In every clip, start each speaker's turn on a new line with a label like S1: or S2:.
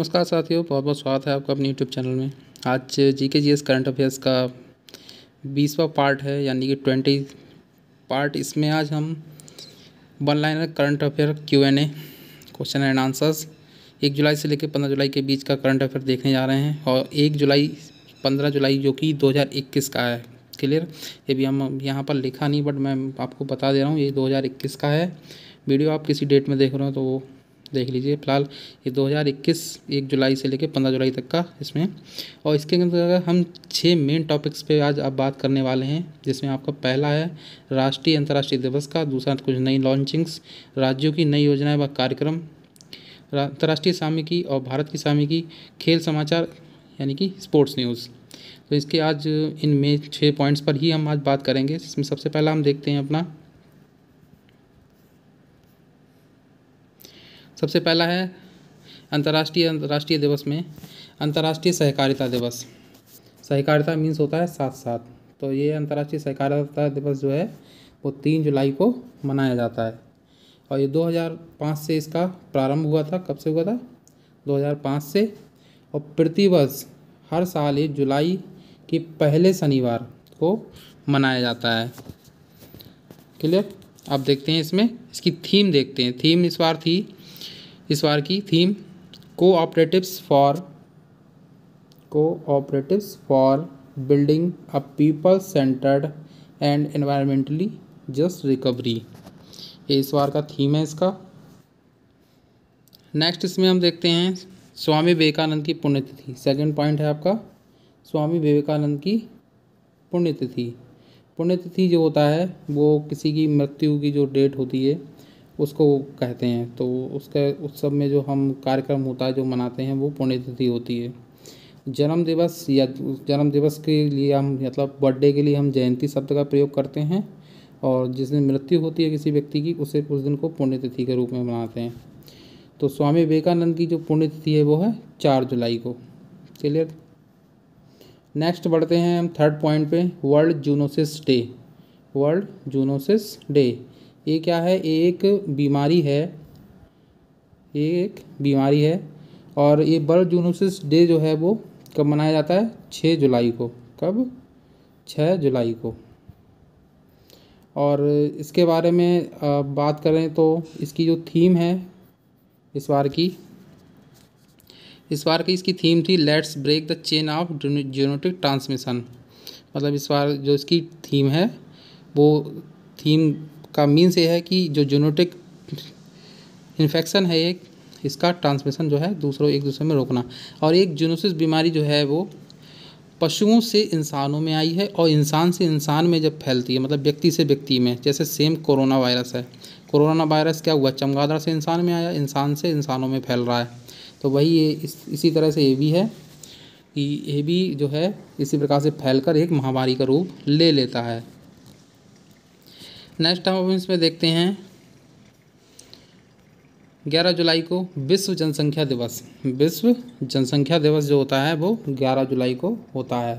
S1: नमस्कार साथियों बहुत बहुत स्वागत है आपका अपने यूट्यूब चैनल में आज जी के जी एस करंट अफेयर्स का बीसवा पार्ट है यानी कि ट्वेंटी पार्ट इसमें आज हम one liner current affair Q and A question and answers एक जुलाई से लेकर पंद्रह जुलाई के बीच का करंट अफेयर देखने जा रहे हैं और एक जुलाई पंद्रह जुलाई जो कि दो हज़ार इक्कीस का है क्लियर ये भी हम यहाँ पर लिखा नहीं बट मैं आपको बता दे रहा हूँ ये दो हज़ार इक्कीस का है वीडियो आप किसी डेट में देख रहे हो तो वो देख लीजिए फिलहाल ये 2021 एक जुलाई से लेकर 15 जुलाई तक का इसमें और इसके अंदर हम छः मेन टॉपिक्स पे आज आप बात करने वाले हैं जिसमें आपका पहला है राष्ट्रीय अंतर्राष्ट्रीय दिवस का दूसरा कुछ नई लॉन्चिंग्स राज्यों की नई योजनाएँ व कार्यक्रम अंतर्राष्ट्रीय सामिकी और भारत की सामिकी खेल समाचार यानी कि स्पोर्ट्स न्यूज़ तो इसके आज इन में छः पॉइंट्स पर ही हम आज बात करेंगे इसमें सबसे पहला हम देखते हैं अपना सबसे पहला है अंतर्राष्ट्रीय अंतर्राष्ट्रीय दिवस में अंतर्राष्ट्रीय सहकारिता दिवस सहकारिता मीन्स होता है साथ साथ तो ये अंतर्राष्ट्रीय सहकारिता दिवस जो है वो तीन जुलाई को मनाया जाता है और ये 2005 से इसका प्रारंभ हुआ था कब से हुआ था 2005 से और प्रतिवर्ष हर साल ये जुलाई के पहले शनिवार को मनाया जाता है क्लियर अब देखते हैं इसमें इसकी थीम देखते हैं थीम इस बार थी इस बार की theme cooperatives for cooperatives for building a people centred and environmentally just recovery ये इस बार का थीम है इसका नेक्स्ट इसमें हम देखते हैं स्वामी विवेकानंद की पुण्यतिथि सेकंड पॉइंट है आपका स्वामी विवेकानंद की पुण्यतिथि पुण्यतिथि जो होता है वो किसी की मृत्यु की जो डेट होती है उसको कहते हैं तो उसके उत्सव में जो हम कार्यक्रम होता है जो मनाते हैं वो पुण्यतिथि होती है जन्म दिवस या जन्म दिवस के लिए हम मतलब बर्थडे के लिए हम जयंती शब्द का प्रयोग करते हैं और जिस दिन मृत्यु होती है किसी व्यक्ति की उसे उस दिन को पुण्यतिथि के रूप में मनाते हैं तो स्वामी विवेकानंद की जो पुण्यतिथि है वो है चार जुलाई को क्लियर नेक्स्ट बढ़ते हैं हम थर्ड पॉइंट पे world zoonosis day world zoonosis day ये क्या है एक बीमारी है ये एक बीमारी है और ये बर्ड जूनोसिस डे जो है वो कब मनाया जाता है छः जुलाई को कब छः जुलाई को और इसके बारे में बात करें तो इसकी जो थीम है इस बार की इस बार की इसकी थीम थी let's break the chain of zoonotic transmission मतलब इस बार जो इसकी थीम है वो थीम का मीन्स ये है कि जो जूनोटिक इन्फेक्शन है एक इसका ट्रांसमिशन जो है दूसरों एक दूसरे में रोकना और एक जूनोसिस बीमारी जो है वो पशुओं से इंसानों में आई है और इंसान से इंसान में जब फैलती है मतलब व्यक्ति से व्यक्ति में जैसे सेम कोरोना वायरस है कोरोना वायरस क्या हुआ चमगादड़ से इंसान में आया इंसान से इंसानों में फैल रहा है तो वही ये इस, इसी तरह से ये भी है कि ये भी जो है इसी प्रकार से फैलकर एक महामारी का रूप ले लेता है नेक्स्ट हम इसमें देखते हैं ग्यारह जुलाई को विश्व जनसंख्या दिवस विश्व जनसंख्या दिवस जो होता है वो ग्यारह जुलाई को होता है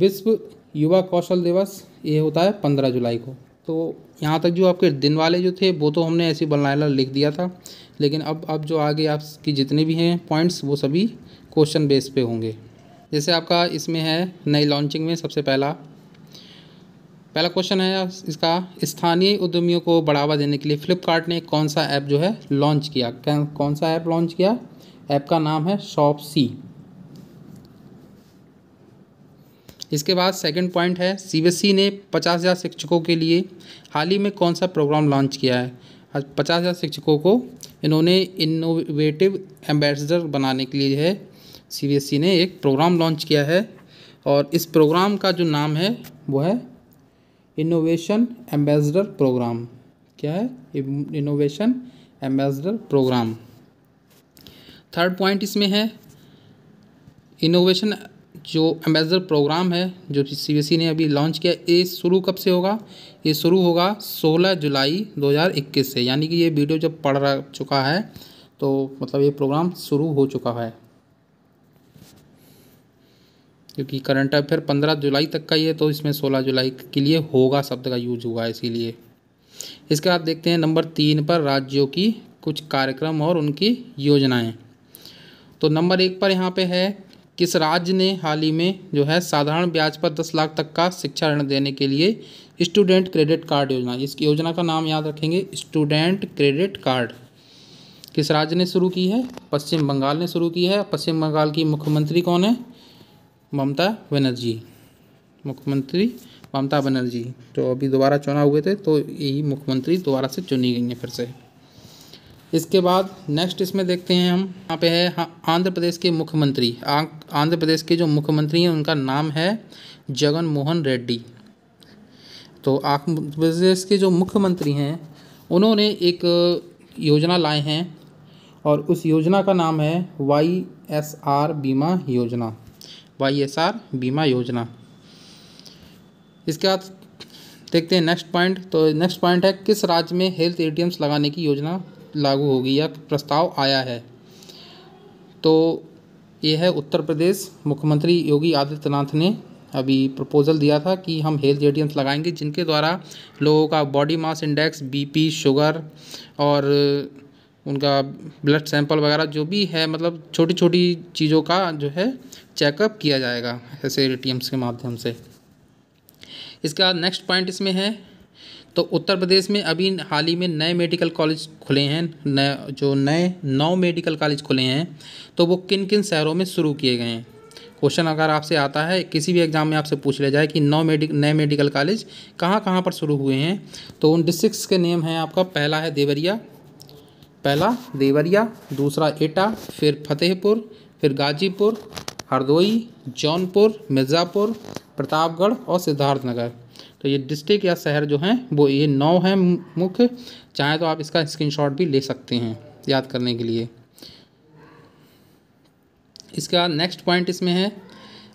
S1: विश्व युवा कौशल दिवस ये होता है पंद्रह जुलाई को तो यहाँ तक जो आपके दिन वाले जो थे वो तो हमने ऐसे बनलाइला लिख दिया था लेकिन अब अब जो आगे आपकी जितने भी हैं पॉइंट्स वो सभी क्वेश्चन बेस पे होंगे जैसे आपका इसमें है नई लॉन्चिंग में सबसे पहला पहला क्वेश्चन है इसका स्थानीय उद्यमियों को बढ़ावा देने के लिए फ्लिपकार्ट ने कौन सा ऐप जो है लॉन्च किया कौन सा ऐप लॉन्च किया ऐप का नाम है शॉप सी इसके बाद सेकंड पॉइंट है सी e ने पचास हज़ार शिक्षकों के लिए हाल ही में कौन सा प्रोग्राम लॉन्च किया है पचास हज़ार शिक्षकों को इन्होंने इनोवेटिव एम्बेसडर बनाने के लिए है सी e ने एक प्रोग्राम लॉन्च किया है और इस प्रोग्राम का जो नाम है वो है इनोवेशन एम्बेसडर प्रोग्राम क्या है innovation ambassador program third point इसमें है इनोवेशन जो एम्बेसडर प्रोग्राम है जो सी e ने अभी लॉन्च किया ये शुरू कब से होगा ये शुरू होगा 16 जुलाई 2021 से यानी कि ये वीडियो जब पढ़ रहा चुका है तो मतलब ये प्रोग्राम शुरू हो चुका है क्योंकि करंट अफेयर पंद्रह जुलाई तक का ही है तो इसमें सोलह जुलाई के लिए होगा शब्द का यूज हुआ है इसीलिए इसके बाद देखते हैं नंबर तीन पर राज्यों की कुछ कार्यक्रम और उनकी योजनाएं तो नंबर एक पर यहाँ पे है किस राज्य ने हाल ही में जो है साधारण ब्याज पर दस लाख तक का शिक्षा ऋण देने के लिए स्टूडेंट क्रेडिट कार्ड योजना इस योजना का नाम याद रखेंगे स्टूडेंट क्रेडिट कार्ड किस राज्य ने शुरू की है पश्चिम बंगाल ने शुरू की है पश्चिम बंगाल की मुख्यमंत्री कौन है ममता बनर्जी मुख्यमंत्री ममता बनर्जी जो तो अभी दोबारा चुनाव हुए थे तो यही मुख्यमंत्री दोबारा से चुनी गई हैं फिर से इसके बाद नेक्स्ट इसमें देखते हैं हम यहाँ पे है हाँ, आंध्र प्रदेश के मुख्यमंत्री आंध्र प्रदेश के जो मुख्यमंत्री हैं उनका नाम है जगन मोहन रेड्डी तो आंध्र प्रदेश के जो मुख्यमंत्री हैं उन्होंने एक योजना लाए हैं और उस योजना का नाम है वाई एस आर बीमा योजना वाईएसआर बीमा योजना इसके बाद देखते हैं नेक्स्ट पॉइंट तो नेक्स्ट पॉइंट है किस राज्य में हेल्थ एटीएम्स लगाने की योजना लागू होगी या प्रस्ताव आया है तो ये है उत्तर प्रदेश मुख्यमंत्री योगी आदित्यनाथ ने अभी प्रपोजल दिया था कि हम हेल्थ एटीएम्स लगाएंगे जिनके द्वारा लोगों का body mass index BP sugar और उनका ब्लड सैंपल वगैरह जो भी है मतलब छोटी छोटी चीज़ों का जो है चेकअप किया जाएगा ऐसे ए के माध्यम से इसका नेक्स्ट पॉइंट इसमें है तो उत्तर प्रदेश में अभी हाल ही में नए मेडिकल कॉलेज खुले हैं नए जो नए नौ मेडिकल कॉलेज खुले हैं तो वो किन किन शहरों में शुरू किए गए हैं क्वेश्चन अगर आपसे आता है किसी भी एग्ज़ाम में आपसे पूछ लिया जाए कि नौ मेडिक नए मेडिकल कॉलेज कहाँ कहाँ पर शुरू हुए हैं तो उन डिस्ट्रिक्स के नेम हैं आपका पहला है देवरिया पहला देवरिया दूसरा एटा फिर फतेहपुर फिर गाजीपुर हरदोई जौनपुर मिर्ज़ापुर प्रतापगढ़ और सिद्धार्थनगर तो ये डिस्ट्रिक्ट या शहर जो हैं वो ये नौ हैं मुख्य चाहे तो आप इसका स्क्रीनशॉट भी ले सकते हैं याद करने के लिए इसका नेक्स्ट पॉइंट इसमें है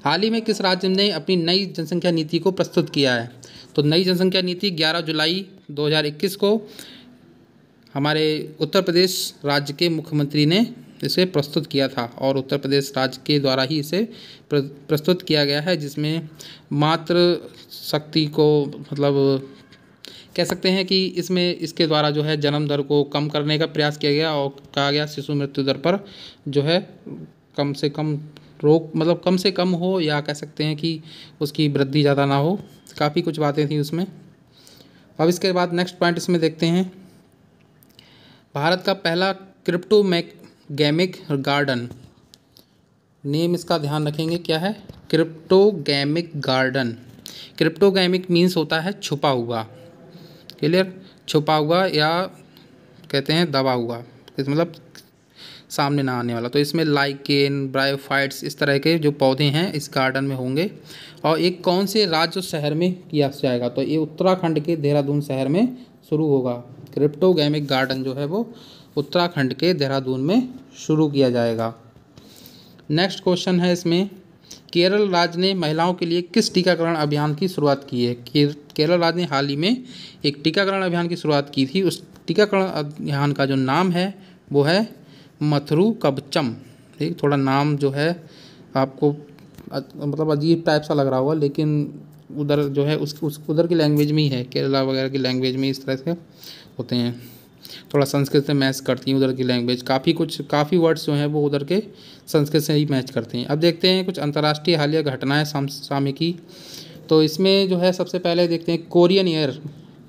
S1: हाल ही में किस राज्य ने अपनी नई जनसंख्या नीति को प्रस्तुत किया है तो नई जनसंख्या नीति 11 जुलाई 2021 को हमारे उत्तर प्रदेश राज्य के मुख्यमंत्री ने इसे प्रस्तुत किया था और उत्तर प्रदेश राज्य के द्वारा ही इसे प्रस्तुत किया गया है जिसमें मात्र शक्ति को मतलब कह सकते हैं कि इसमें इसके द्वारा जो है जन्म दर को कम करने का प्रयास किया गया और कहा गया शिशु मृत्यु दर पर जो है कम से कम रोक मतलब कम से कम हो या कह सकते हैं कि उसकी वृद्धि ज़्यादा ना हो काफ़ी कुछ बातें थी उसमें अब इसके बाद नेक्स्ट पॉइंट इसमें देखते हैं भारत का पहला cryptogamic garden name इसका ध्यान रखेंगे क्या है cryptogamic garden cryptogamic means होता है छुपा हुआ क्लियर छुपा हुआ या कहते हैं दबा हुआ इस मतलब सामने ना आने वाला तो इसमें लाइकेन ब्रायोफाइट्स इस तरह के जो पौधे हैं इस गार्डन में होंगे और एक कौन से राज्य शहर में किया जाएगा तो ये उत्तराखंड के देहरादून शहर में शुरू होगा क्रिप्टोगेमिक गार्डन जो है वो उत्तराखंड के देहरादून में शुरू किया जाएगा नेक्स्ट क्वेश्चन है इसमें केरल राज्य ने महिलाओं के लिए किस टीकाकरण अभियान की शुरुआत की है केरल राज्य ने हाल ही में एक टीकाकरण अभियान की शुरुआत की थी उस टीकाकरण अभियान का जो नाम है वो है मथुरु कबचम ठीक थोड़ा नाम जो है आपको मतलब अजीब टाइप सा लग रहा होगा लेकिन उधर जो है उस, उस उधर की लैंग्वेज में ही है केरला वगैरह की लैंग्वेज में इस तरह से होते हैं थोड़ा संस्कृत से मैच करती हैं उधर की लैंग्वेज काफ़ी कुछ काफ़ी वर्ड्स जो हैं वो उधर के संस्कृत से ही मैच करते हैं अब देखते हैं कुछ अंतर्राष्ट्रीय हालिया घटनाएं साम सामने की तो इसमें जो है सबसे पहले देखते हैं कोरियन एयर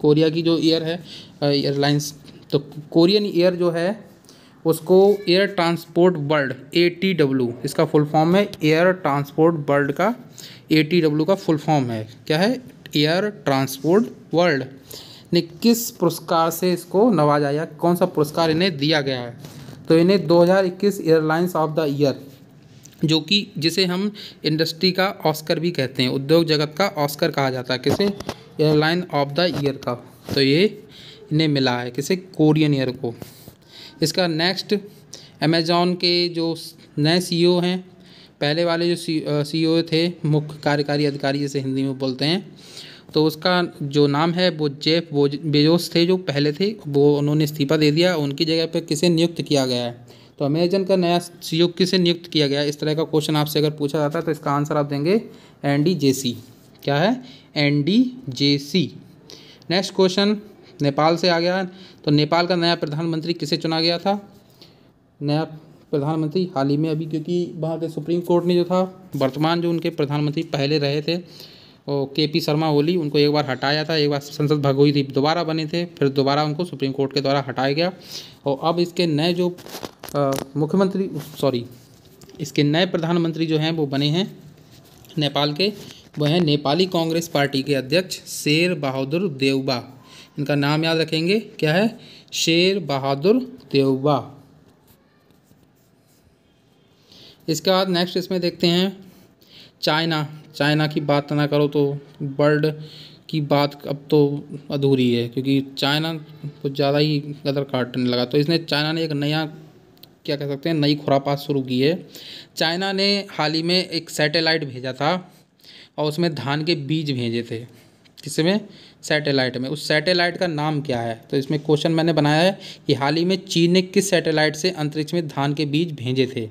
S1: कोरिया की जो एयर है एयरलाइंस तो कोरियन एयर जो है उसको air transport world A T W इसका फुल फॉर्म है एयर ट्रांसपोर्ट वर्ल्ड का ए टी का फुल फॉर्म है क्या है एयर ट्रांसपोर्ट वर्ल्ड ने किस पुरस्कार से इसको नवाजा या कौन सा पुरस्कार इन्हें दिया गया है तो इन्हें 2021 एयरलाइंस ऑफ द ईयर जो कि जिसे हम इंडस्ट्री का ऑस्कर भी कहते हैं उद्योग जगत का ऑस्कर कहा जाता है किसे एयरलाइन ऑफ द ईयर का तो ये इन्हें मिला है किसे कोरियन ईयर को इसका नेक्स्ट अमेजॉन के जो नए सी e हैं पहले वाले जो सी सीईओ e थे मुख्य कार्यकारी अधिकारी जैसे हिंदी में बोलते हैं तो उसका जो नाम है वो जेफ बेजोस थे जो पहले थे वो उन्होंने इस्तीफा दे दिया उनकी जगह पर किसे नियुक्त किया गया है तो अमेजन का नया सी किसे नियुक्त किया गया इस तरह का क्वेश्चन आपसे अगर पूछा जाता तो इसका आंसर आप देंगे एन डी जे सी क्या है N D J C next question Nepal से आ गया तो नेपाल का नया प्रधानमंत्री किसे चुना गया था नया प्रधानमंत्री हाल ही में अभी क्योंकि वहाँ के सुप्रीम कोर्ट ने जो था वर्तमान जो उनके प्रधानमंत्री पहले रहे थे और के पी शर्मा ओली उनको एक बार हटाया था एक बार संसद भंग हुई थी दोबारा बने थे फिर दोबारा उनको सुप्रीम कोर्ट के द्वारा हटाया गया और अब इसके नए जो मुख्यमंत्री सॉरी इसके नए प्रधानमंत्री जो हैं वो बने हैं नेपाल के वह हैं नेपाली कांग्रेस पार्टी के अध्यक्ष शेर बहादुर देवबा इनका नाम याद रखेंगे क्या है शेर बहादुर देवबा इसके बाद नेक्स्ट इसमें देखते हैं चाइना चाइना की बात ना करो तो वर्ल्ड की बात अब तो अधूरी है क्योंकि चाइना कुछ ज़्यादा ही कदर काटने लगा तो इसने चाइना ने एक नया क्या कह सकते हैं नई खुरापात शुरू की है चाइना ने हाल ही में एक सैटेलाइट भेजा था और उसमें धान के बीज भेजे थे किसमें सैटेलाइट में उस सैटेलाइट का नाम क्या है तो इसमें क्वेश्चन मैंने बनाया है कि हाल ही में चीन ने किस सैटेलाइट से अंतरिक्ष में धान के बीज भेजे थे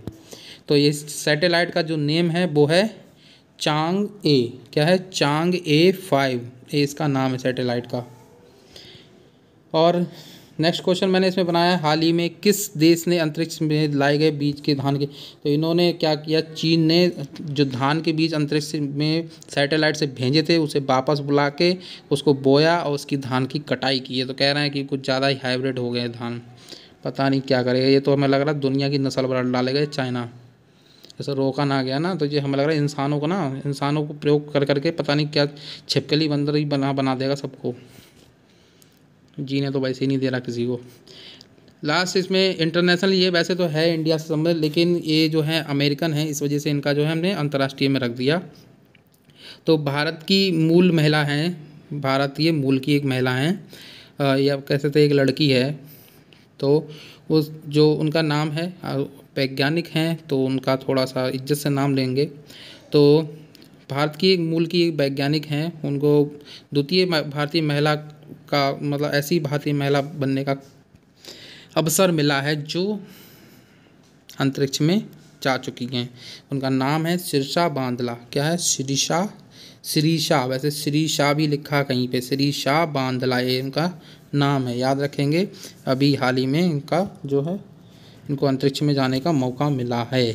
S1: तो इस सैटेलाइट का जो नेम है वो है चांग ए क्या है चांग ए फाइव ए इसका नाम है सैटेलाइट का और नेक्स्ट क्वेश्चन मैंने इसमें बनाया हाल ही में किस देश ने अंतरिक्ष में लाए गए बीज के धान के तो इन्होंने क्या किया चीन ने जो धान के बीज अंतरिक्ष में सैटेलाइट से भेजे थे उसे वापस बुला के उसको बोया और उसकी धान की कटाई की है तो कह रहे हैं कि कुछ ज़्यादा ही हाइब्रिड हो गए धान पता नहीं क्या करेगा ये तो हमें लग रहा है दुनिया की नस्ल बड़ा डालेगा चाइना जैसे रोका ना गया ना तो ये हमें लग रहा है इंसानों को ना इंसानों को प्रयोग कर करके पता नहीं क्या छिपकली बंदर ही बना बना देगा सबको जीने तो वैसे ही नहीं दे रहा किसी को लास्ट इसमें इंटरनेशनल ये वैसे तो है इंडिया से संबंधित लेकिन ये जो है अमेरिकन है इस वजह से इनका जो है हमने अंतर्राष्ट्रीय में रख दिया तो भारत की मूल महिला हैं भारत ये मूल की एक महिला हैं या कह सकते एक लड़की है तो उस जो उनका नाम है वैज्ञानिक हैं तो उनका थोड़ा सा इज्जत से नाम लेंगे तो भारत की मूल की वैज्ञानिक हैं उनको द्वितीय भारतीय महिला का मतलब ऐसी भारतीय महिला बनने का अवसर मिला है जो अंतरिक्ष में जा चुकी हैं उनका नाम है शीर्षा बांदला क्या है श्री शाह वैसे शाह भी लिखा कहीं पे शाह बांदला ये उनका नाम है याद रखेंगे अभी हाल ही में इनका जो है उनको अंतरिक्ष में जाने का मौका मिला है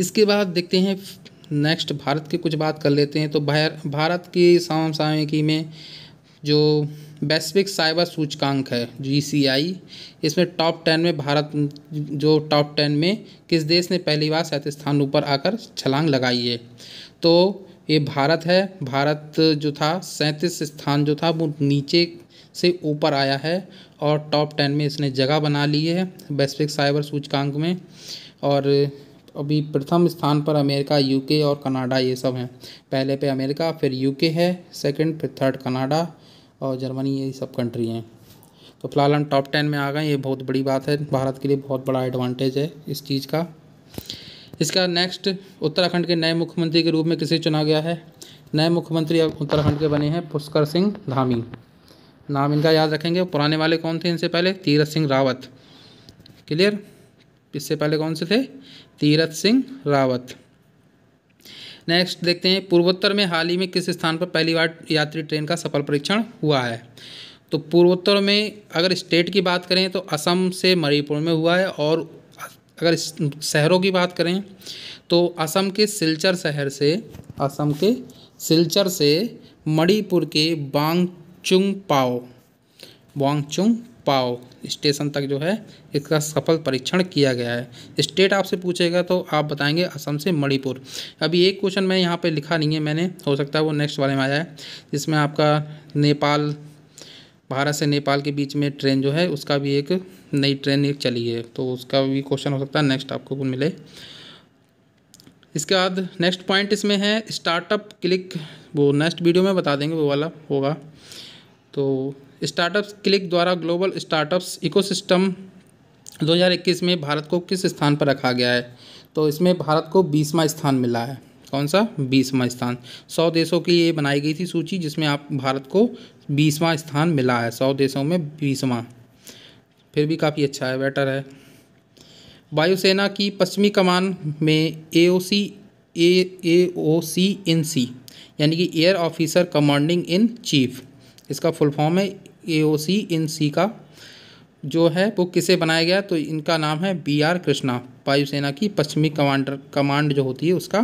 S1: इसके बाद देखते हैं नेक्स्ट भारत की कुछ बात कर लेते हैं तो भारत की समसामयिकी में जो वैश्विक साइबर सूचकांक है जी इसमें टॉप टेन में भारत जो टॉप टेन में किस देश ने पहली बार सैंतीस स्थान ऊपर आकर छलांग लगाई है तो ये भारत है भारत जो था सैंतीस स्थान जो था वो नीचे से ऊपर आया है और टॉप टेन में इसने जगह बना ली है वैश्विक साइबर सूचकांक में और अभी प्रथम स्थान पर अमेरिका यूके और कनाडा ये सब हैं पहले पे अमेरिका फिर यूके है सेकंड फिर थर्ड कनाडा और जर्मनी ये सब कंट्री हैं तो फिलहाल हम टॉप टेन में आ गए ये बहुत बड़ी बात है भारत के लिए बहुत बड़ा एडवांटेज है इस चीज़ का इसका नेक्स्ट उत्तराखंड के नए मुख्यमंत्री के रूप में किसे चुना गया है नए मुख्यमंत्री अब उत्तराखंड के बने हैं पुष्कर सिंह धामी नाम इनका याद रखेंगे पुराने वाले कौन थे इनसे पहले तीरथ सिंह रावत क्लियर इससे पहले कौन से थे तीरथ सिंह रावत नेक्स्ट देखते हैं पूर्वोत्तर में हाल ही में किस स्थान पर पहली बार यात्री ट्रेन का सफल परीक्षण हुआ है तो पूर्वोत्तर में अगर स्टेट की बात करें तो असम से मणिपुर में हुआ है और अगर शहरों की बात करें तो असम के सिलचर शहर से असम के सिलचर से मणिपुर के बांग चुंग पाओ वांग चुंग पाओ स्टेशन तक जो है इसका सफल परीक्षण किया गया है स्टेट आपसे पूछेगा तो आप बताएंगे असम से मणिपुर अभी एक क्वेश्चन मैं यहाँ पे लिखा नहीं है मैंने हो सकता है वो नेक्स्ट वाले में आया है जिसमें आपका नेपाल भारत से नेपाल के बीच में ट्रेन जो है उसका भी एक नई ट्रेन एक चली है तो उसका भी क्वेश्चन हो सकता है नेक्स्ट आपको मिले इसके बाद नेक्स्ट पॉइंट इसमें है स्टार्टअप क्लिक वो नेक्स्ट वीडियो में बता देंगे वो वाला होगा तो स्टार्टअप्स क्लिक द्वारा ग्लोबल स्टार्टअप्स इकोसिस्टम 2021 में भारत को किस स्थान पर रखा गया है तो इसमें भारत को बीसवा स्थान मिला है कौन सा बीसवा स्थान सौ देशों की ये बनाई गई थी सूची जिसमें आप भारत को बीसवा स्थान मिला है सौ देशों में बीसवा फिर भी काफ़ी अच्छा है बेटर है वायुसेना की पश्चिमी कमान में ए ओ सी ए ओ सी इन सी यानी कि air officer commanding in chief इसका फुल फॉर्म है ए ओ सी इन सी का जो है वो किसे बनाया गया तो इनका नाम है बी आर कृष्णा वायुसेना की पश्चिमी कमांडर कमांड जो होती है उसका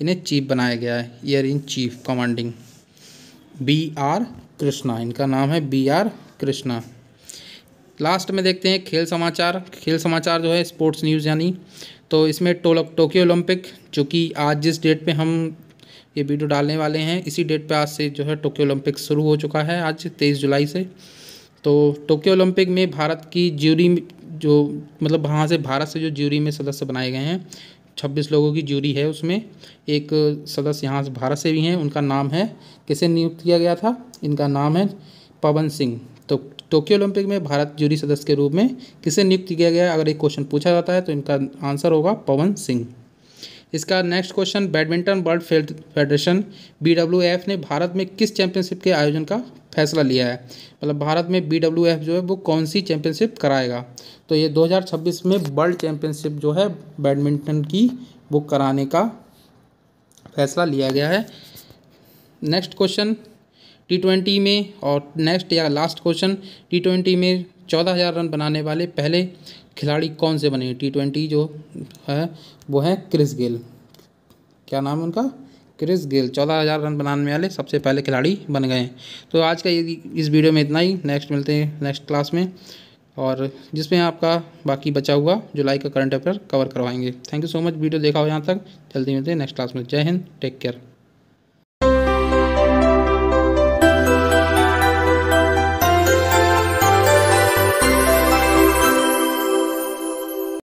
S1: इन्हें चीफ बनाया गया है air in chief commanding B R Krishna इनका नाम है बी आर कृष्णा लास्ट में देखते हैं खेल समाचार खेल समाचार जो है स्पोर्ट्स न्यूज़ यानी तो इसमें टोलो टोक्यो ओलंपिक जो कि आज जिस डेट पे हम ये वीडियो डालने वाले हैं इसी डेट पे आज से जो है टोक्यो ओलंपिक शुरू हो चुका है आज तेईस जुलाई से तो टोक्यो ओलंपिक में भारत की ज्यूरी जो मतलब वहाँ से भारत से जो ज्यूरी में सदस्य बनाए गए हैं छब्बीस लोगों की ज्यूरी है उसमें एक सदस्य यहाँ से भारत से भी हैं उनका नाम है किसे नियुक्त किया गया था इनका नाम है पवन सिंह तो टोक्यो ओलंपिक में भारत ज्यूरी सदस्य के रूप में किसे नियुक्त किया गया अगर एक क्वेश्चन पूछा जाता है तो इनका आंसर होगा पवन सिंह इसका next question badminton world federation B ने भारत में किस चैंपियनशिप के आयोजन का फैसला लिया है मतलब भारत में बी जो है वो कौन सी चैंपियनशिप कराएगा तो ये 2026 में वर्ल्ड चैंपियनशिप जो है बैडमिंटन की वो कराने का फैसला लिया गया है नेक्स्ट क्वेश्चन टी ट्वेंटी में और नेक्स्ट या लास्ट क्वेश्चन टी ट्वेंटी में चौदह हज़ार रन बनाने वाले पहले खिलाड़ी कौन से बने टी ट्वेंटी जो है वो है क्रिस गेल क्या नाम है उनका क्रिस गेल चौदह हज़ार रन बनाने वाले सबसे पहले खिलाड़ी बन गए तो आज का ये इस वीडियो में इतना ही नेक्स्ट मिलते हैं नेक्स्ट क्लास में और जिसमें आपका बाकी बचा हुआ जुलाई का करंट अफेयर कवर करवाएंगे thank you so much video देखा हो यहाँ तक जल्दी मिलते हैं नेक्स्ट क्लास में जय हिंद टेक केयर